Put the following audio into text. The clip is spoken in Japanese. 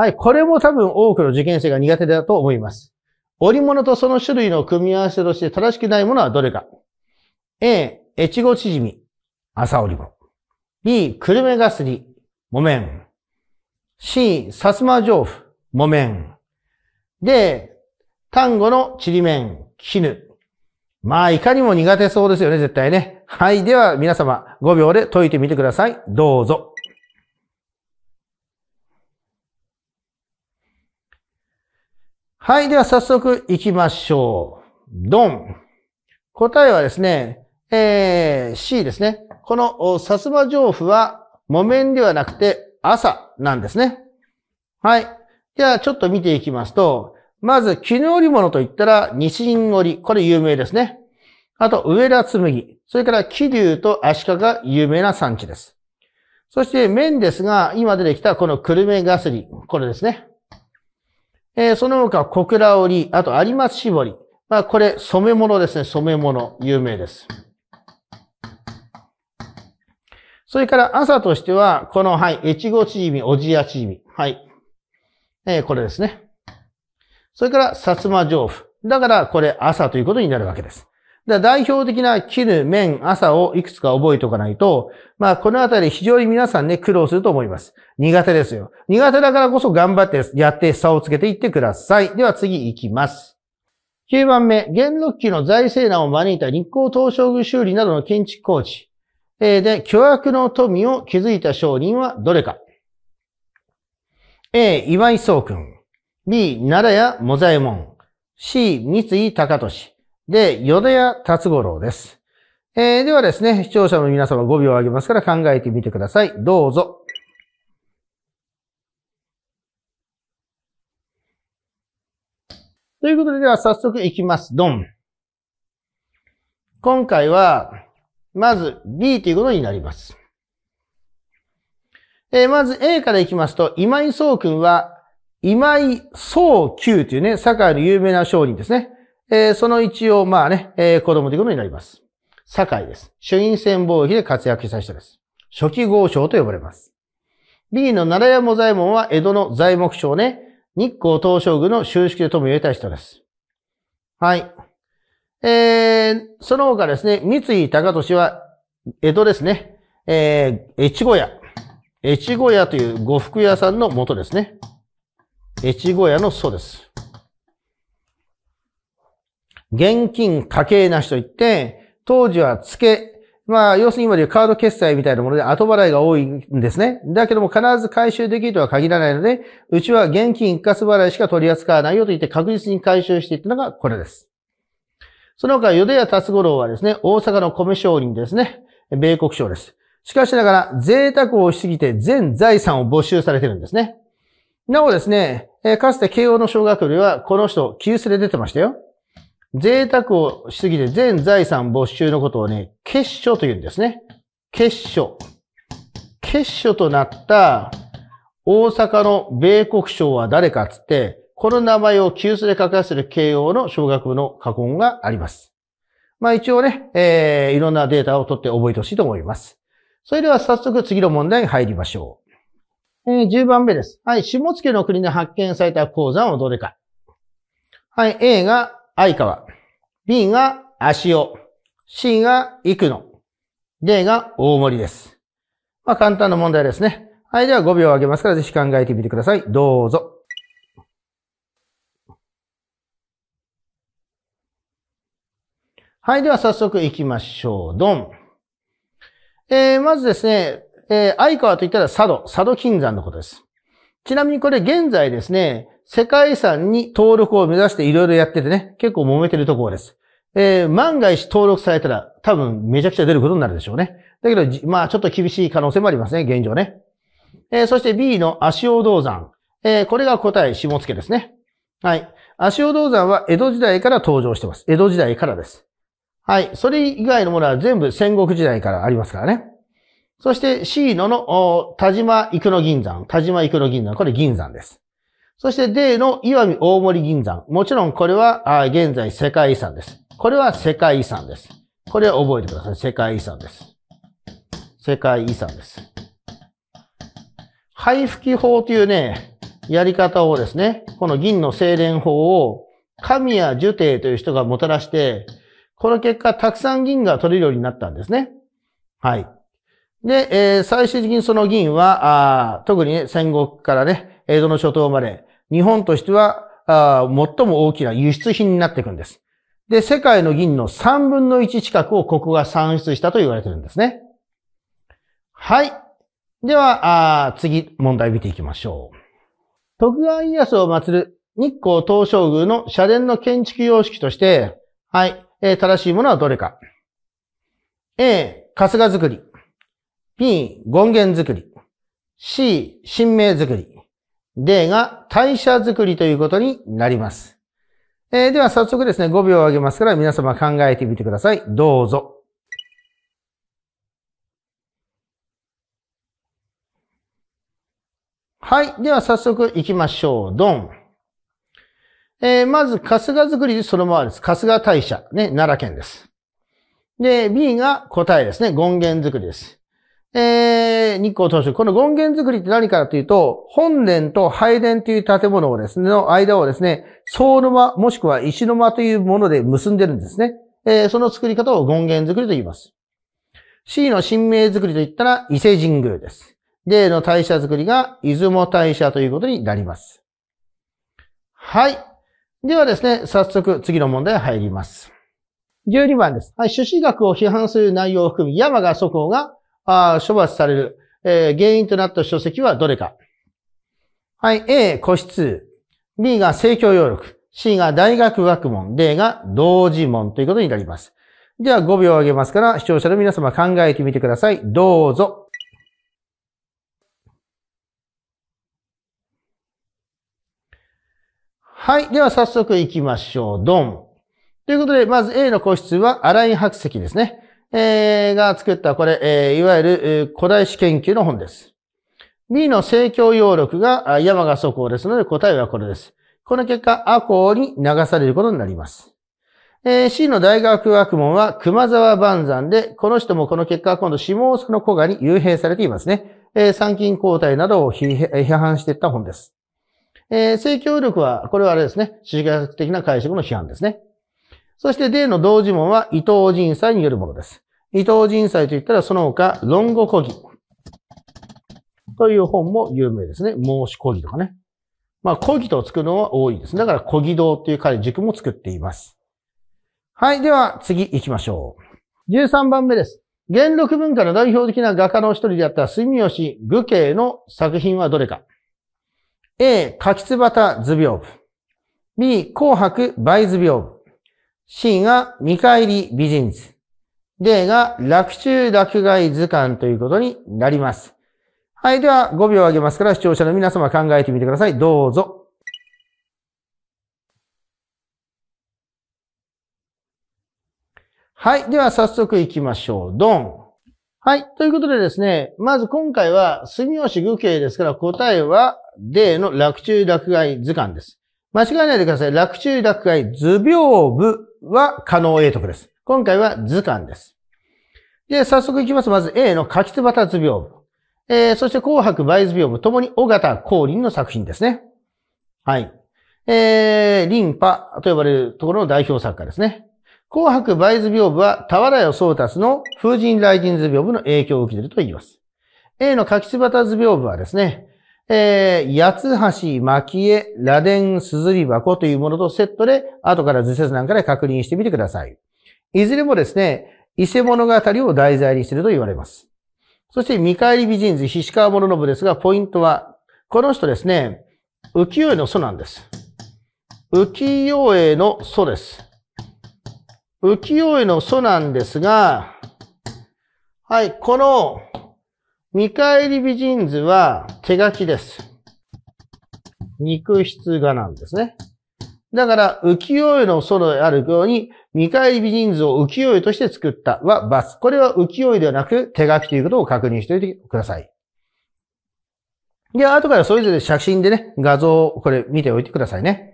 はい、これも多分多くの受験生が苦手だと思います。織物とその種類の組み合わせとして正しくないものはどれか ?A、越後縮み、朝織物。B、久留米がすり、木綿。C、薩摩上布、木綿。で、単語のちりめん、絹。まあ、いかにも苦手そうですよね、絶対ね。はい。では、皆様、5秒で解いてみてください。どうぞ。はい、では早速行きましょう。ドン。答えはですね、えー、C ですね。この、薩摩城府は、木綿ではなくて、朝なんですね。はい。じゃあ、ちょっと見ていきますと、まず、絹織物といったら、西銀織。これ有名ですね。あと、上田紬。それから、桐生と足利が有名な産地です。そして、綿ですが、今出てきたこの久留米ガスリ。これですね。えー、その他、小倉織、あと有松絞り。まあ、これ、染め物ですね。染め物、有名です。それから朝としては、この、はい、越後縮み、おじや縮み。はい。えー、これですね。それから、薩摩上布。だから、これ朝ということになるわけです。だ代表的な絹、綿、朝をいくつか覚えておかないと、まあこのあたり非常に皆さんね、苦労すると思います。苦手ですよ。苦手だからこそ頑張ってやって差をつけていってください。では次行きます。9番目、元禄期の財政難を招いた日光東照宮修理などの建築工事。で、巨悪の富を築いた商人はどれか ?A、岩井宗君。B、奈良屋モザエモン。C、三井高俊。で、淀屋達五郎です。えー、ではですね、視聴者の皆様5秒あげますから考えてみてください。どうぞ。ということで、では早速いきます。ドン。今回は、まず B ということになります。えー、まず A からいきますと、今井総君は、今井総九というね、堺の有名な商人ですね。えー、その一応、まあね、えー、子供ということになります。堺です。主因戦貿易で活躍した人です。初期豪商と呼ばれます。B の奈良山左衛門は江戸の材木商ね、日光東照宮の収式でとも言えた人です。はい。えー、その他ですね、三井高俊は江戸ですね、えー、越後屋。越後屋という呉服屋さんの元ですね。越後屋の祖です。現金家計なしといって、当時は付け、まあ、要するに今でいうカード決済みたいなもので後払いが多いんですね。だけども必ず回収できるとは限らないので、うちは現金一括払いしか取り扱わないよと言って確実に回収していったのがこれです。その他、淀ヤ達五郎はですね、大阪の米商人ですね、米国商です。しかしながら、贅沢をしすぎて全財産を没収されてるんですね。なおですね、かつて慶応の小学部では、この人、急須で出てましたよ。贅沢をしすぎて全財産没収のことをね、結所と言うんですね。結所。結所となった大阪の米国省は誰かつって、この名前を急須で書かせる慶応の小学部の過言があります。まあ一応ね、えー、いろんなデータを取って覚えてほしいと思います。それでは早速次の問題に入りましょう。えー、10番目です。はい、下野の国で発見された鉱山はどれか。はい、A が相川。B が足尾。C がくの。D が大森です。まあ、簡単な問題ですね。はい、では5秒あげますから、ぜひ考えてみてください。どうぞ。はい、では早速行きましょう。ドン。えー、まずですね、えー、相川といったら佐渡、佐渡金山のことです。ちなみにこれ現在ですね、世界遺産に登録を目指していろいろやっててね、結構揉めてるところです。えー、万が一登録されたら、多分めちゃくちゃ出ることになるでしょうね。だけど、まあちょっと厳しい可能性もありますね、現状ね。えー、そして B の足尾銅山。えー、これが答え、下付けですね。はい。足尾銅山は江戸時代から登場してます。江戸時代からです。はい。それ以外のものは全部戦国時代からありますからね。そして C のの、田島幾野銀山。田島幾野銀山。これ銀山です。そして D の岩見大森銀山。もちろんこれは現在世界遺産です。これは世界遺産です。これを覚えてください。世界遺産です。世界遺産です。配布機法というね、やり方をですね、この銀の精錬法を神谷樹帝という人がもたらして、この結果、たくさん銀が取れるようになったんですね。はい。で、えー、最終的にその銀は、あ特にね、戦国からね、江戸の初頭まで、日本としては、あ最も大きな輸出品になっていくんです。で、世界の銀の3分の1近くをここが産出したと言われてるんですね。はい。では、あ次、問題見ていきましょう。徳川家康を祀る日光東照宮の社殿の建築様式として、はい、えー、正しいものはどれか。A、春日作り。B、権現作り。C、神明作り。例が代謝づくりということになります。えー、では早速ですね、5秒あげますから皆様考えてみてください。どうぞ。はい。では早速行きましょう。ドン。えー、まず、春日作りでそのままです。春日大社。ね、奈良県です。で、B が答えですね。権限作りです。えー、日光東照この権現作りって何かというと、本殿と拝殿という建物をですね、の間をですね、総の間、もしくは石の間というもので結んでるんですね。えー、その作り方を権現作りと言います。C の神明作りといったら伊勢神宮です。例の大社作りが出雲大社ということになります。はい。ではですね、早速次の問題入ります。12番です。はい、朱子学を批判する内容を含み、山賀祖公があ処罰される、えー、原因となった書籍はどれか。はい、A、個室。B が政教要力。C が大学学問。D が同時問ということになります。では5秒あげますから、視聴者の皆様考えてみてください。どうぞ。はい。では早速行きましょう。ドン。ということで、まず A の個室は、イ井白石ですね。えー、が作ったこれ、えー、いわゆる古代史研究の本です。B の政教要録が山が素行ですので答えはこれです。この結果、赤コに流されることになります。えー、C の大学学問は熊沢万山で、この人もこの結果今度下大の古賀に幽閉されていますね。えー、参勤交代などを批判していった本です。えー、政教力は、これはあれですね、主義学的な解釈の批判ですね。そして D の同時門は伊藤人祭によるものです。伊藤人祭といったらその他、論語講義という本も有名ですね。申し講義とかね。まあ、講義とつくのは多いです。だから、講義っという彼塾も作っています。はい。では、次行きましょう。13番目です。元禄文化の代表的な画家の一人であった住吉愚慶の作品はどれか ?A、柿つばた図屏風。B、紅白梅図屏風。C が見返りビジネス。D が落中落外図鑑ということになります。はい。では5秒あげますから視聴者の皆様考えてみてください。どうぞ。はい。では早速行きましょう。ドン。はい。ということでですね、まず今回は住吉具形ですから答えは D の落中落外図鑑です。間違えないでください。楽中楽外、図屏風は可能英徳です。今回は図鑑です。で、早速いきます。まず A の柿津端図屏風。えー、そして紅白梅図屏風、ともに尾形光林の作品ですね。はい。えー、リンパと呼ばれるところの代表作家ですね。紅白梅図屏風は、俵よ宗達の風神雷神図屏風の影響を受けていると言います。A の柿津端図屏風はですね、えー、八つ橋、蒔絵、螺鈿、硯箱というものとセットで、後から図説なんかで確認してみてください。いずれもですね、伊勢物語を題材にしいると言われます。そして、見返り美人図、菱川物信ですが、ポイントは、この人ですね、浮世絵の祖なんです。浮世絵の祖です。浮世絵の祖なんですが、はい、この、見返り美人図は手書きです。肉質画なんですね。だから、浮世絵のロであるように、見返り美人図を浮世絵として作ったは×。これは浮世絵ではなく手書きということを確認しておいてください。で、後からそれぞれ写真でね、画像をこれ見ておいてくださいね。